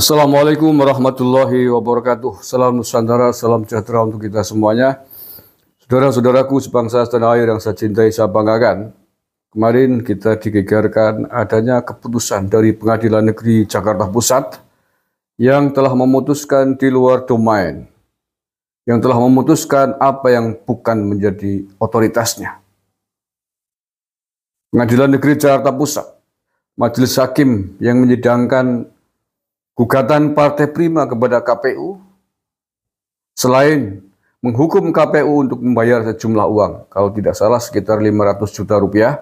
Assalamualaikum warahmatullahi wabarakatuh. Salam Nusantara, salam sejahtera untuk kita semuanya. Saudara-saudaraku sebangsa tanah air yang saya cintai, saya banggakan. Kemarin kita digegarkan adanya keputusan dari Pengadilan Negeri Jakarta Pusat yang telah memutuskan di luar domain, yang telah memutuskan apa yang bukan menjadi otoritasnya. Pengadilan Negeri Jakarta Pusat, Majelis Hakim yang menyidangkan Gugatan Partai Prima kepada KPU selain menghukum KPU untuk membayar sejumlah uang, kalau tidak salah sekitar 500 juta rupiah,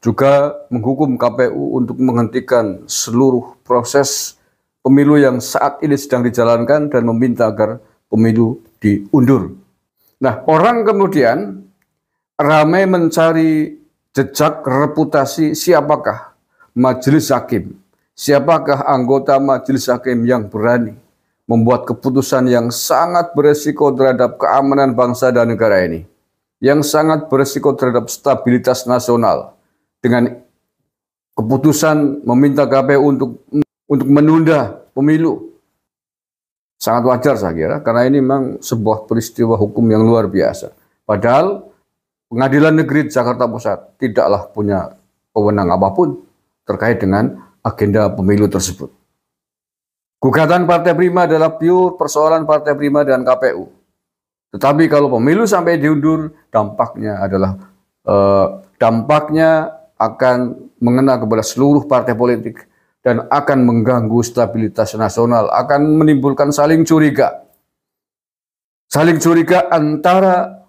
juga menghukum KPU untuk menghentikan seluruh proses pemilu yang saat ini sedang dijalankan dan meminta agar pemilu diundur. Nah, orang kemudian ramai mencari jejak reputasi siapakah majelis hakim Siapakah anggota majelis hakim yang berani membuat keputusan yang sangat beresiko terhadap keamanan bangsa dan negara ini, yang sangat beresiko terhadap stabilitas nasional dengan keputusan meminta KPU untuk untuk menunda pemilu. Sangat wajar saya kira karena ini memang sebuah peristiwa hukum yang luar biasa. Padahal Pengadilan Negeri Jakarta Pusat tidaklah punya kewenangan apapun terkait dengan agenda pemilu tersebut. Gugatan Partai Prima adalah pure persoalan Partai Prima dan KPU. Tetapi kalau pemilu sampai diundur, dampaknya adalah eh, dampaknya akan mengena kepada seluruh partai politik dan akan mengganggu stabilitas nasional, akan menimbulkan saling curiga. Saling curiga antara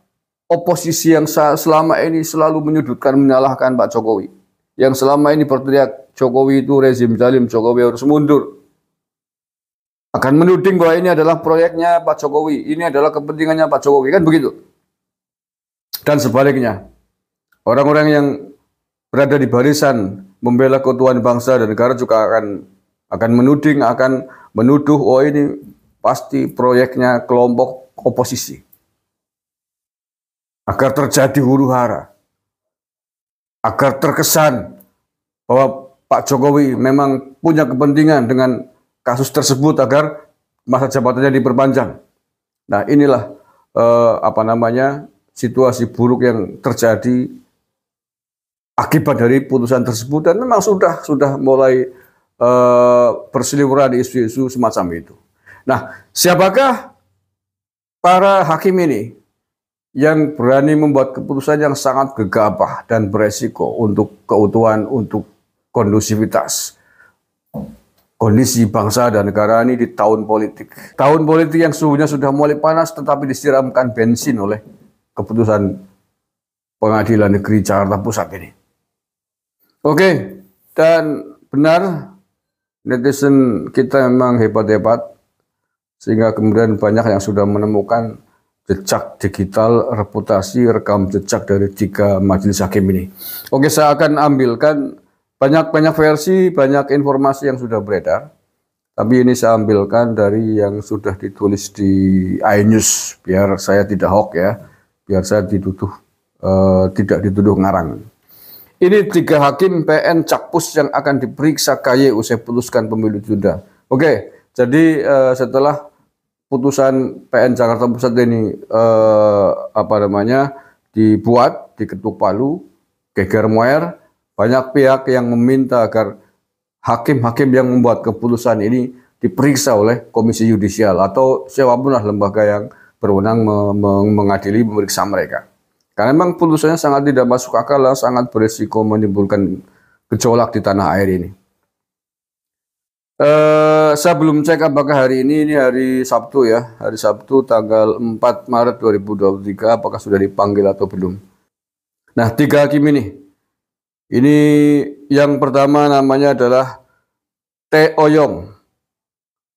oposisi yang selama ini selalu menyudutkan menyalahkan Pak Jokowi, yang selama ini berteriak Jokowi itu rezim zalim, Jokowi harus mundur. Akan menuding bahwa ini adalah proyeknya Pak Jokowi, ini adalah kepentingannya Pak Jokowi, kan begitu. Dan sebaliknya, orang-orang yang berada di barisan membela keutuhan bangsa dan negara juga akan akan menuding, akan menuduh, oh ini pasti proyeknya kelompok oposisi. Agar terjadi huru hara. Agar terkesan bahwa Pak Jokowi memang punya kepentingan dengan kasus tersebut agar masa jabatannya diperpanjang. Nah, inilah eh, apa namanya situasi buruk yang terjadi akibat dari putusan tersebut dan memang sudah sudah mulai eh, berseliweran isu-isu semacam itu. Nah, siapakah para hakim ini yang berani membuat keputusan yang sangat gegabah dan beresiko untuk keutuhan, untuk kondusivitas kondisi bangsa dan negara ini di tahun politik. Tahun politik yang suhunya sudah mulai panas tetapi disiramkan bensin oleh keputusan pengadilan negeri Jakarta Pusat ini. Oke, dan benar netizen kita memang hebat-hebat sehingga kemudian banyak yang sudah menemukan jejak digital, reputasi, rekam jejak dari tiga majelis hakim ini. Oke, saya akan ambilkan banyak-banyak versi, banyak informasi yang sudah beredar. Tapi ini saya ambilkan dari yang sudah ditulis di iNews, biar saya tidak hoax ya, biar saya dituduh eh, tidak dituduh ngarang. Ini tiga hakim PN Cakpus yang akan diperiksa KY usai putuskan pemilu ditunda. Oke, jadi eh, setelah putusan PN Jakarta Pusat ini eh, apa namanya dibuat diketuk palu, geger moer, banyak pihak yang meminta agar hakim-hakim yang membuat keputusan ini diperiksa oleh komisi yudisial atau siapapunlah lembaga yang berwenang mengadili memeriksa mereka. Karena memang putusannya sangat tidak masuk akal dan sangat berisiko menimbulkan gejolak di tanah air ini. Eh, saya belum cek apakah hari ini ini hari Sabtu ya, hari Sabtu tanggal 4 Maret 2023 apakah sudah dipanggil atau belum. Nah, tiga hakim ini ini yang pertama namanya adalah T. Oyong.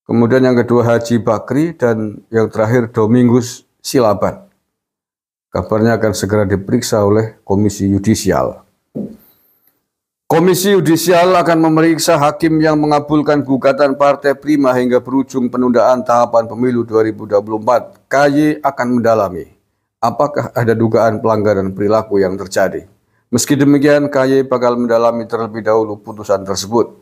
Kemudian yang kedua Haji Bakri dan yang terakhir Domingus Silaban. Kabarnya akan segera diperiksa oleh Komisi Yudisial. Komisi Yudisial akan memeriksa hakim yang mengabulkan gugatan Partai Prima hingga berujung penundaan tahapan pemilu 2024. KY akan mendalami apakah ada dugaan pelanggaran perilaku yang terjadi. Meski demikian, KY bakal mendalami terlebih dahulu putusan tersebut.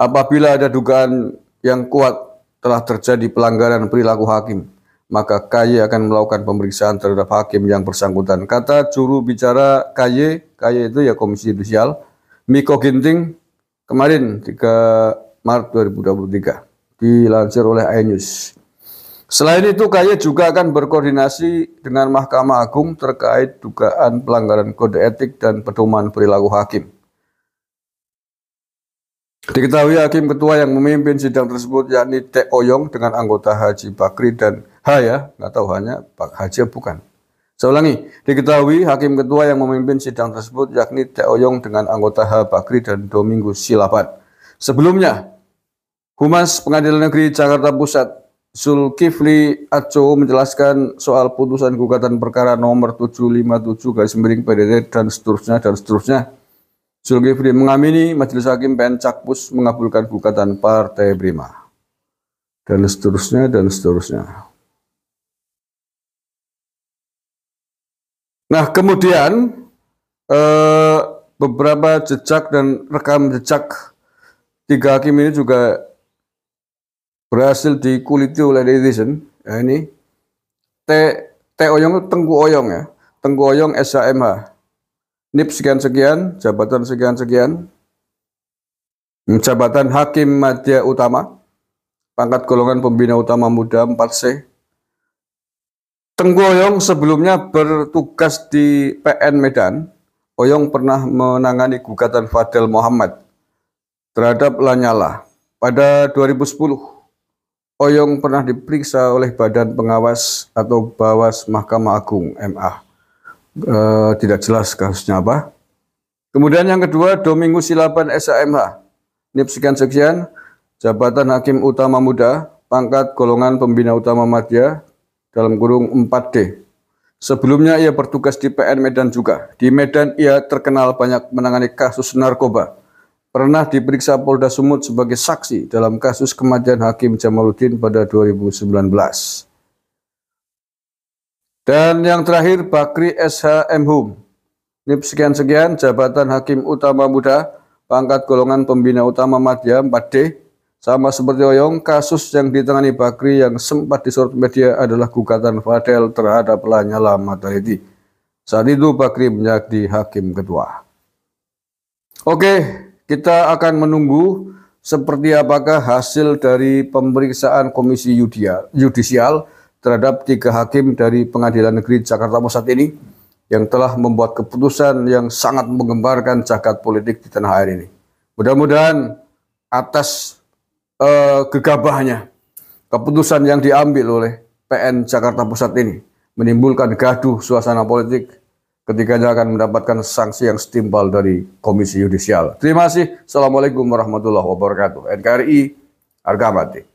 Apabila ada dugaan yang kuat telah terjadi pelanggaran perilaku hakim, maka KY akan melakukan pemeriksaan terhadap hakim yang bersangkutan. Kata juru bicara KY, KY itu ya Komisi Judisial, Miko Ginting, kemarin 3 Maret 2023, dilansir oleh iNews. Selain itu, KY juga akan berkoordinasi dengan Mahkamah Agung terkait dugaan pelanggaran kode etik dan pedoman perilaku hakim. Diketahui hakim ketua yang memimpin sidang tersebut yakni T. Oyong dengan anggota Haji Bakri dan H ya, nggak tahu hanya Pak Haji bukan. Saya ulangi, diketahui hakim ketua yang memimpin sidang tersebut yakni T. Oyong dengan anggota H Bakri dan Domingo Silapan. Sebelumnya, Humas Pengadilan Negeri Jakarta Pusat Zulkifli Aco menjelaskan soal putusan gugatan perkara nomor 757 garis miring PDT dan seterusnya dan seterusnya. Zulkifli mengamini Majelis Hakim PN Cakpus mengabulkan gugatan Partai Prima dan seterusnya dan seterusnya. Nah kemudian eh, beberapa jejak dan rekam jejak tiga hakim ini juga berhasil dikuliti oleh netizen ya ini T T Oyong Tengku Oyong ya Tengku Oyong SHMH NIP sekian-sekian jabatan sekian-sekian hmm, jabatan Hakim Madya Utama pangkat golongan pembina utama muda 4C Tengku Oyong sebelumnya bertugas di PN Medan Oyong pernah menangani gugatan Fadel Muhammad terhadap Lanyala pada 2010. Oyong pernah diperiksa oleh Badan Pengawas atau Bawas Mahkamah Agung (MA). E, eh, tidak jelas kasusnya apa. Kemudian yang kedua, Domingus Silaban SAMH. NIP sekian sekian, jabatan Hakim Utama Muda, pangkat golongan pembina utama Madya dalam kurung 4D. Sebelumnya ia bertugas di PN Medan juga. Di Medan ia terkenal banyak menangani kasus narkoba pernah diperiksa Polda Sumut sebagai saksi dalam kasus kematian Hakim Jamaluddin pada 2019. Dan yang terakhir Bakri SHM Hum. ini sekian-sekian jabatan Hakim Utama Muda pangkat golongan pembina utama Madya 4D sama seperti Oyong kasus yang ditangani Bakri yang sempat disorot media adalah gugatan Fadel terhadap Lanyala Mataliti. Saat itu Bakri menjadi hakim Kedua Oke, kita akan menunggu seperti apakah hasil dari pemeriksaan Komisi Yudisial terhadap tiga hakim dari Pengadilan Negeri Jakarta Pusat ini yang telah membuat keputusan yang sangat menggembarkan jagat politik di tanah air ini. Mudah-mudahan atas uh, gegabahnya keputusan yang diambil oleh PN Jakarta Pusat ini menimbulkan gaduh suasana politik ketiganya akan mendapatkan sanksi yang setimpal dari Komisi Yudisial. Terima kasih. Assalamualaikum warahmatullahi wabarakatuh. NKRI, harga mati.